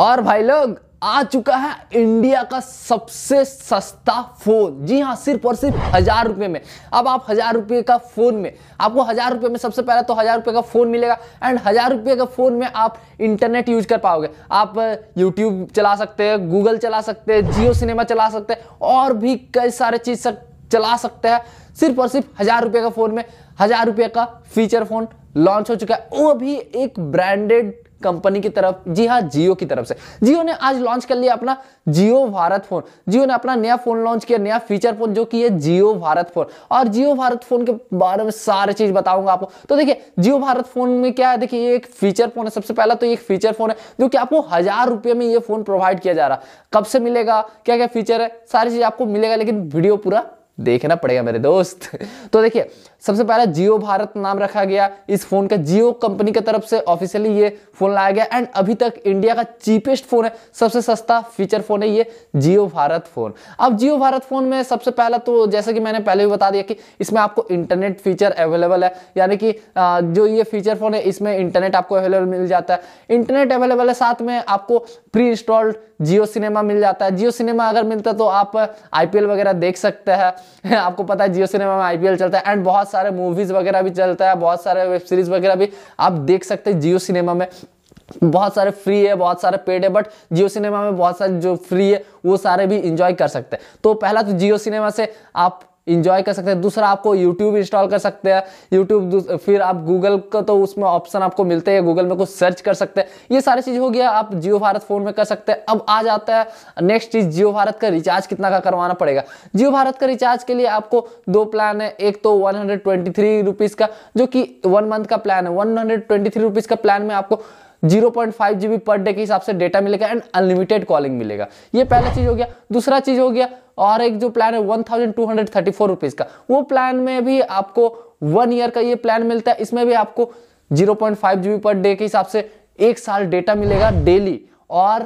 और भाई लोग आ चुका है इंडिया का सबसे सस्ता फोन जी हाँ सिर्फ और सिर्फ हजार रुपये में अब आप हजार रुपये का फोन में आपको हजार रुपये में सबसे पहले तो हजार रुपये का फोन मिलेगा एंड हजार रुपये का फोन में आप इंटरनेट यूज कर पाओगे आप यूट्यूब चला सकते हैं गूगल चला सकते हैं जियो सिनेमा चला सकते हैं और भी कई सारे चीज चला सकते हैं सिर्फ और सिर्फ हजार रुपये का फोन में हजार रुपये का फीचर फोन लॉन्च हो चुका है वो भी एक ब्रांडेड कंपनी की तरफ जी हाँ जियो की तरफ से जियो ने आज लॉन्च कर लिया अपना जियो भारत फोन जियो ने अपना नया फोन लॉन्च किया नया फीचर फोन जो कि है जियो भारत फोन और जियो भारत फोन के बारे में सारी चीज बताऊंगा आपको तो देखिए जियो भारत फोन में क्या है देखिए ये एक फीचर फोन है सबसे पहला तो एक फीचर फोन है जो कि आपको हजार रुपये में ये फोन प्रोवाइड किया जा रहा कब से मिलेगा क्या क्या फीचर है सारी चीज आपको मिलेगा लेकिन वीडियो पूरा देखना पड़ेगा मेरे दोस्त तो देखिए सबसे पहला जियो भारत नाम रखा गया इस फोन का जियो कंपनी की तरफ से ऑफिशियली ये फोन लाया गया एंड अभी तक इंडिया का चीपेस्ट फोन है सबसे सस्ता फीचर फोन है ये जियो भारत फोन अब जियो भारत फोन में सबसे पहला तो जैसे कि मैंने पहले भी बता दिया कि इसमें आपको इंटरनेट फीचर अवेलेबल है यानी कि जो ये फीचर फोन है इसमें इंटरनेट आपको अवेलेबल मिल जाता है इंटरनेट अवेलेबल है साथ में आपको प्री इंस्टॉल्ड जियो सिनेमा मिल जाता है जियो सिनेमा अगर मिलता तो आप आई वगैरह देख सकते हैं आपको पता है जियो सिनेमा में आईपीएल चलता है एंड बहुत सारे मूवीज वगैरह भी चलता है बहुत सारे वेब सीरीज वगैरह भी आप देख सकते हैं जियो सिनेमा में बहुत सारे फ्री है बहुत सारे पेड है बट जियो सिनेमा में बहुत सारे जो फ्री है वो सारे भी इंजॉय कर सकते हैं तो पहला तो जियो सिनेमा से आप इंजॉय कर सकते हैं दूसरा आपको यूट्यूब इंस्टॉल कर सकते हैं यूट्यूब फिर आप गूगल का तो उसमें ऑप्शन आपको मिलते हैं गूगल में कुछ सर्च कर सकते हैं ये सारी चीज़ हो गया आप जियो भारत फ़ोन में कर सकते हैं अब आ जाता है नेक्स्ट चीज़ जियो भारत का रिचार्ज कितना का करवाना पड़ेगा जियो भारत का रिचार्ज के लिए आपको दो प्लान है एक तो वन हंड्रेड का जो कि वन मंथ का प्लान है वन हंड्रेड का प्लान में आपको zero point five GB per day के हिसाब से डेटा मिलेगा एंड अनलिमिटेड कॉलिंग मिलेगा ये पहला चीज़ हो गया दूसरा चीज़ हो गया और एक जो प्लान है one thousand two hundred thirty four rupees का वो प्लान में भी आपको वन ईयर का ये प्लान मिलता है इसमें भी आपको zero point five GB per day के हिसाब से एक साल डेटा मिलेगा डेली और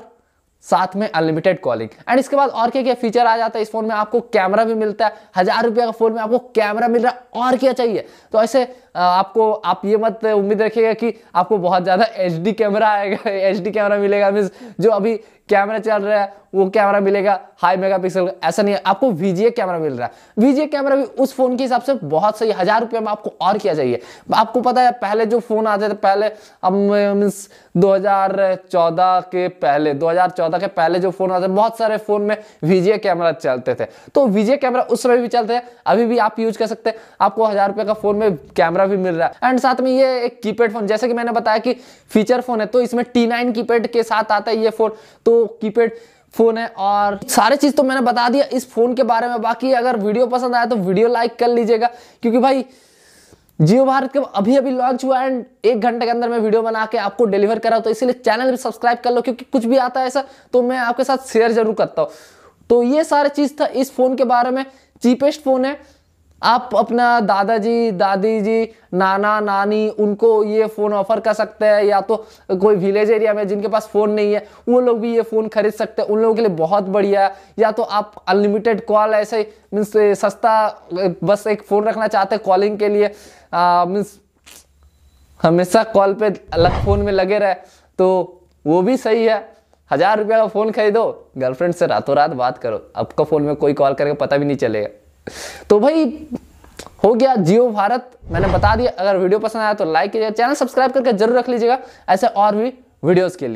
साथ में अनलिमिटेड कॉलिंग एंड इसके बाद और क्या क्या फीचर आ जाता है इस फोन में आपको कैमरा भी मिलता है हजार रुपये का फोन में आपको कैमरा मिल रहा है और क्या चाहिए तो ऐसे आपको आप ये मत उम्मीद रखिएगा कि आपको बहुत ज़्यादा एच कैमरा आएगा एच कैमरा मिलेगा मीन्स जो अभी कैमरा चल रहा है वो कैमरा मिलेगा हाई मेगा पिक्सल ऐसा नहीं है आपको वीजीए कैमरा मिल रहा है वीजीए कैमरा भी उस फोन के हिसाब से बहुत सही हजार रुपये में आपको और क्या चाहिए आपको पता है पहले जो फोन आते थे पहले अब मीन्स दो के पहले दो के पहले जो फोन आते बहुत सारे फोन में वीजीए कैमरा चलते थे तो वीजीए कैमरा उस समय भी चलते थे अभी भी आप यूज कर सकते हैं आपको हजार रुपये का फोन में कैमरा भी मिल रहा है एंड साथ में ये एक कीपैड फोन जैसे कि मैंने बताया कि फीचर फोन है तो इसमें टी नाइन कीपैड के साथ आता है ये फोन तो कीपैड फ़ोन है और सारे चीज़ तो मैंने बता दिया इस फ़ोन के बारे में बाकी अगर वीडियो पसंद आया तो वीडियो लाइक कर लीजिएगा क्योंकि भाई जियो भारत के अभी अभी लॉन्च हुआ एंड एक घंटे के अंदर मैं वीडियो बना के आपको डिलीवर करा तो इसीलिए चैनल भी सब्सक्राइब कर लो क्योंकि कुछ भी आता है ऐसा तो मैं आपके साथ शेयर जरूर करता हूँ तो ये सारे चीज़ था इस फ़ोन के बारे में चीपेस्ट फ़ोन है आप अपना दादाजी दादी जी नाना नानी उनको ये फ़ोन ऑफर कर सकते हैं या तो कोई विलेज एरिया में जिनके पास फ़ोन नहीं है वो लोग भी ये फ़ोन खरीद सकते हैं उन लोगों के लिए बहुत बढ़िया है या तो आप अनलिमिटेड कॉल ऐसे मीन्स सस्ता बस एक फ़ोन रखना चाहते हैं कॉलिंग के लिए मीन्स हमेशा कॉल पे अलग फ़ोन में लगे रहे तो वो भी सही है हज़ार रुपये का फ़ोन खरीदो गर्लफ्रेंड से रातों रात बात करो आपका फ़ोन में कोई कॉल करके पता भी नहीं चलेगा तो भाई हो गया जियो भारत मैंने बता दिया अगर वीडियो पसंद आया तो लाइक कीजिएगा चैनल सब्सक्राइब करके जरूर रख लीजिएगा ऐसे और भी वीडियोस के लिए